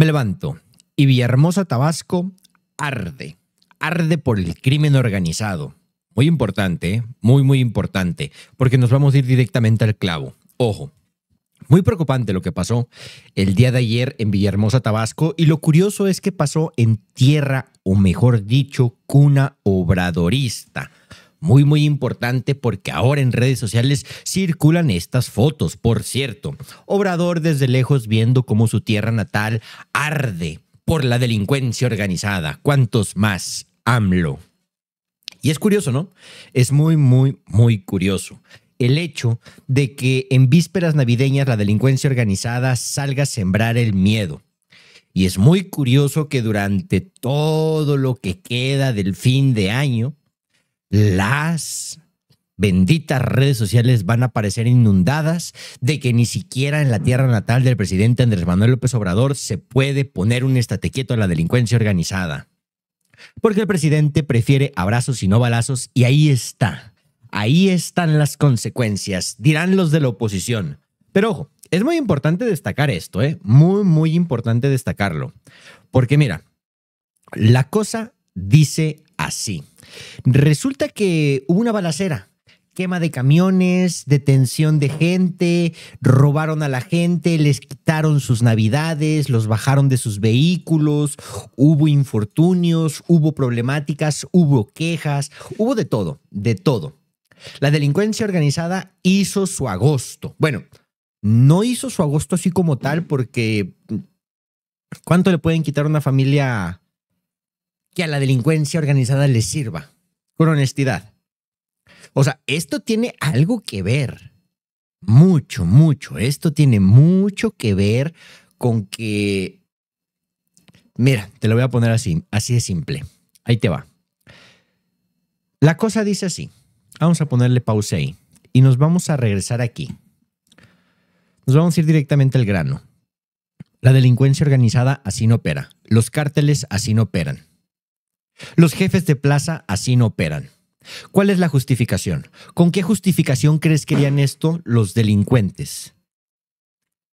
Me levanto y Villahermosa, Tabasco, arde. Arde por el crimen organizado. Muy importante, ¿eh? muy, muy importante, porque nos vamos a ir directamente al clavo. Ojo, muy preocupante lo que pasó el día de ayer en Villahermosa, Tabasco, y lo curioso es que pasó en tierra, o mejor dicho, cuna obradorista. Muy, muy importante porque ahora en redes sociales circulan estas fotos. Por cierto, Obrador desde lejos viendo cómo su tierra natal arde por la delincuencia organizada. ¿Cuántos más? AMLO. Y es curioso, ¿no? Es muy, muy, muy curioso el hecho de que en vísperas navideñas la delincuencia organizada salga a sembrar el miedo. Y es muy curioso que durante todo lo que queda del fin de año, las benditas redes sociales van a parecer inundadas de que ni siquiera en la tierra natal del presidente Andrés Manuel López Obrador se puede poner un estate a la delincuencia organizada. Porque el presidente prefiere abrazos y no balazos y ahí está. Ahí están las consecuencias, dirán los de la oposición. Pero ojo, es muy importante destacar esto, ¿eh? Muy, muy importante destacarlo. Porque mira, la cosa dice así. Resulta que hubo una balacera quema de camiones, detención de gente, robaron a la gente, les quitaron sus navidades, los bajaron de sus vehículos, hubo infortunios, hubo problemáticas, hubo quejas, hubo de todo, de todo. La delincuencia organizada hizo su agosto. Bueno, no hizo su agosto así como tal porque ¿cuánto le pueden quitar a una familia a la delincuencia organizada le sirva, con honestidad. O sea, esto tiene algo que ver, mucho, mucho, esto tiene mucho que ver con que... Mira, te lo voy a poner así, así de simple. Ahí te va. La cosa dice así. Vamos a ponerle pausa ahí y nos vamos a regresar aquí. Nos vamos a ir directamente al grano. La delincuencia organizada así no opera. Los cárteles así no operan. Los jefes de plaza así no operan. ¿Cuál es la justificación? ¿Con qué justificación crees que harían esto los delincuentes?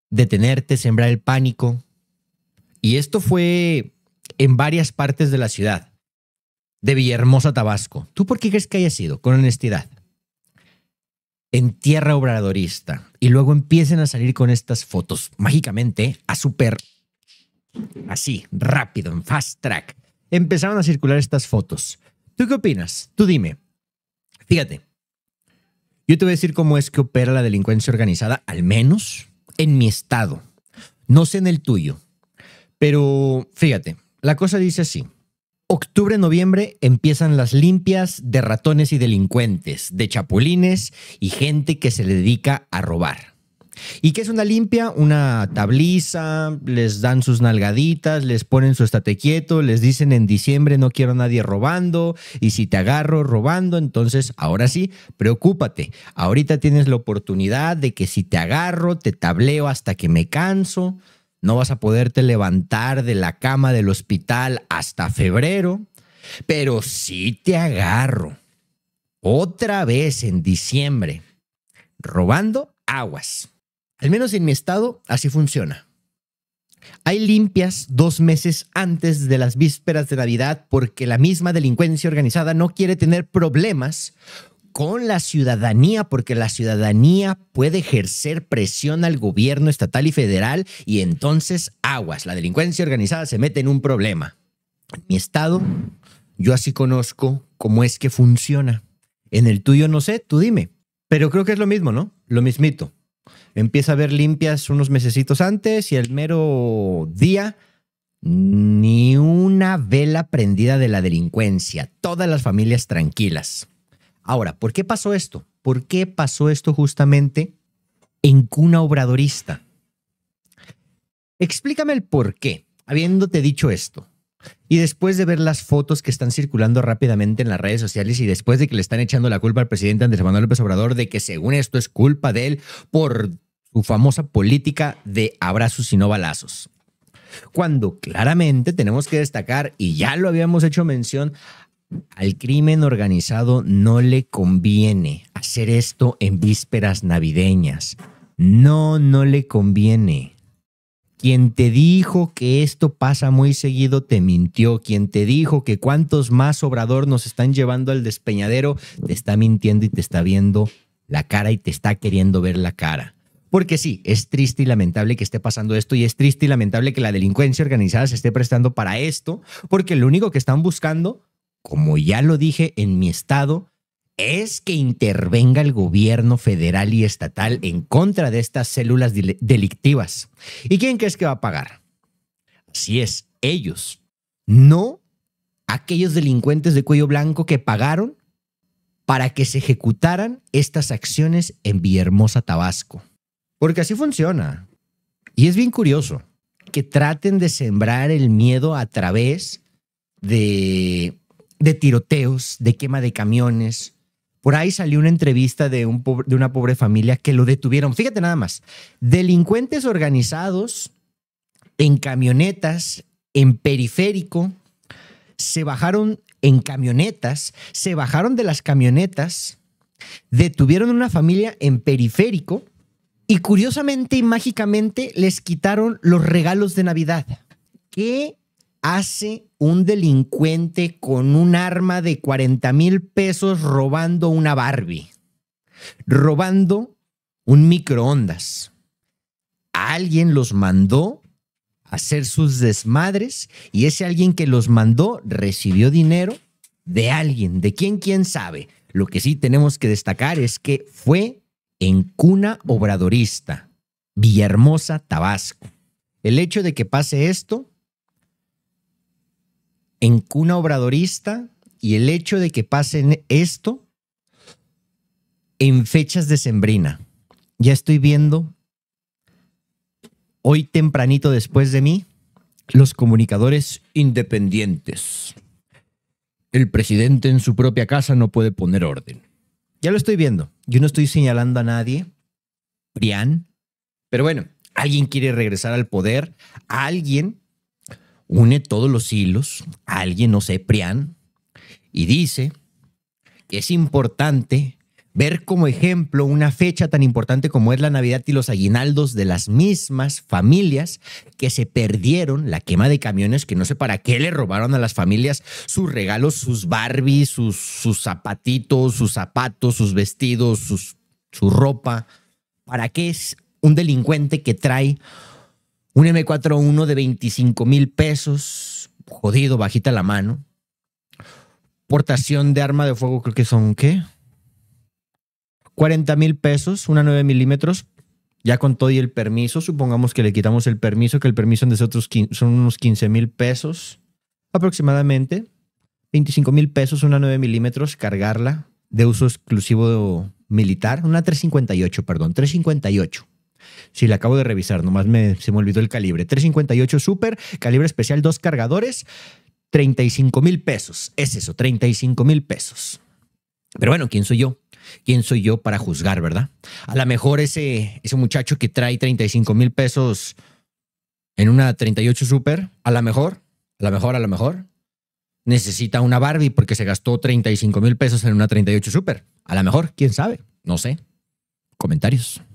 Detenerte, sembrar el pánico. Y esto fue en varias partes de la ciudad, de Villahermosa, Tabasco. ¿Tú por qué crees que haya sido? Con honestidad. En tierra obradorista. Y luego empiecen a salir con estas fotos, mágicamente, a súper así, rápido, en fast track empezaron a circular estas fotos. ¿Tú qué opinas? Tú dime. Fíjate, yo te voy a decir cómo es que opera la delincuencia organizada, al menos en mi estado. No sé en el tuyo. Pero fíjate, la cosa dice así. Octubre, noviembre empiezan las limpias de ratones y delincuentes, de chapulines y gente que se le dedica a robar. ¿Y qué es una limpia? Una tabliza, les dan sus nalgaditas, les ponen su estate quieto, les dicen en diciembre no quiero a nadie robando y si te agarro robando, entonces ahora sí, preocúpate. Ahorita tienes la oportunidad de que si te agarro, te tableo hasta que me canso, no vas a poderte levantar de la cama del hospital hasta febrero, pero si te agarro otra vez en diciembre robando aguas al menos en mi estado, así funciona. Hay limpias dos meses antes de las vísperas de Navidad porque la misma delincuencia organizada no quiere tener problemas con la ciudadanía porque la ciudadanía puede ejercer presión al gobierno estatal y federal y entonces aguas, la delincuencia organizada se mete en un problema. En mi estado, yo así conozco cómo es que funciona. En el tuyo no sé, tú dime. Pero creo que es lo mismo, ¿no? Lo mismito empieza a ver limpias unos mesecitos antes y el mero día ni una vela prendida de la delincuencia, todas las familias tranquilas. Ahora, ¿por qué pasó esto? ¿Por qué pasó esto justamente en cuna obradorista? Explícame el por qué, habiéndote dicho esto. Y después de ver las fotos que están circulando rápidamente en las redes sociales y después de que le están echando la culpa al presidente Andrés Manuel López Obrador de que según esto es culpa de él por su famosa política de abrazos y no balazos. Cuando claramente tenemos que destacar, y ya lo habíamos hecho mención, al crimen organizado no le conviene hacer esto en vísperas navideñas. No, no le conviene. Quien te dijo que esto pasa muy seguido te mintió. Quien te dijo que cuántos más Obrador nos están llevando al despeñadero te está mintiendo y te está viendo la cara y te está queriendo ver la cara. Porque sí, es triste y lamentable que esté pasando esto y es triste y lamentable que la delincuencia organizada se esté prestando para esto, porque lo único que están buscando, como ya lo dije en mi estado, es que intervenga el gobierno federal y estatal en contra de estas células delictivas. ¿Y quién crees que va a pagar? Así es, ellos, no aquellos delincuentes de cuello blanco que pagaron para que se ejecutaran estas acciones en Villahermosa, Tabasco. Porque así funciona. Y es bien curioso que traten de sembrar el miedo a través de tiroteos, de quema de camiones, por ahí salió una entrevista de, una pobre familia que lo detuvieron. Fíjate nada más, delincuentes organizados en camionetas, en periférico, se bajaron en camionetas, se bajaron de las camionetas, detuvieron una familia en periférico y curiosamente y mágicamente les quitaron los regalos de Navidad. ¿Qué hace un delincuente con un arma de 40 mil pesos robando una Barbie? Robando un microondas. alguien los mandó a hacer sus desmadres y ese alguien que los mandó recibió dinero de alguien, de quién quién sabe. Lo que sí tenemos que destacar es que fue en cuna obradorista, Villahermosa, Tabasco. El hecho de que pase esto en cuna obradorista y el hecho de que pasen esto en fechas de sembrina. Ya estoy viendo hoy tempranito después de mí los comunicadores independientes. El presidente en su propia casa no puede poner orden. Ya lo estoy viendo. Yo no estoy señalando a nadie. Brian. Pero bueno, alguien quiere regresar al poder. Alguien une todos los hilos, alguien, no sé, Prián, y dice que es importante ver como ejemplo una fecha tan importante como es la Navidad y los aguinaldos de las mismas familias que se perdieron la quema de camiones, que no sé para qué le robaron a las familias sus regalos, sus Barbies, sus, sus zapatitos, sus zapatos, sus vestidos, sus, su ropa. ¿Para qué es un delincuente que trae un M41 de 25 mil pesos, jodido, bajita la mano. Portación de arma de fuego, creo que son, ¿qué? 40 mil pesos, una 9 milímetros, ya con todo y el permiso, supongamos que le quitamos el permiso, que el permiso de nosotros son unos 15 mil pesos aproximadamente, 25 mil pesos, una 9 milímetros, cargarla de uso exclusivo militar, una 358, perdón, 358. Sí, la acabo de revisar, nomás me, se me olvidó el calibre. 358 Super, calibre especial, dos cargadores, 35 mil pesos. Es eso, 35 mil pesos. Pero bueno, ¿quién soy yo? ¿Quién soy yo para juzgar, verdad? A lo mejor ese, ese muchacho que trae 35 mil pesos en una 38 Super, a lo mejor, a lo mejor, a lo mejor, necesita una Barbie porque se gastó 35 mil pesos en una 38 Super. A lo mejor, quién sabe, no sé. Comentarios.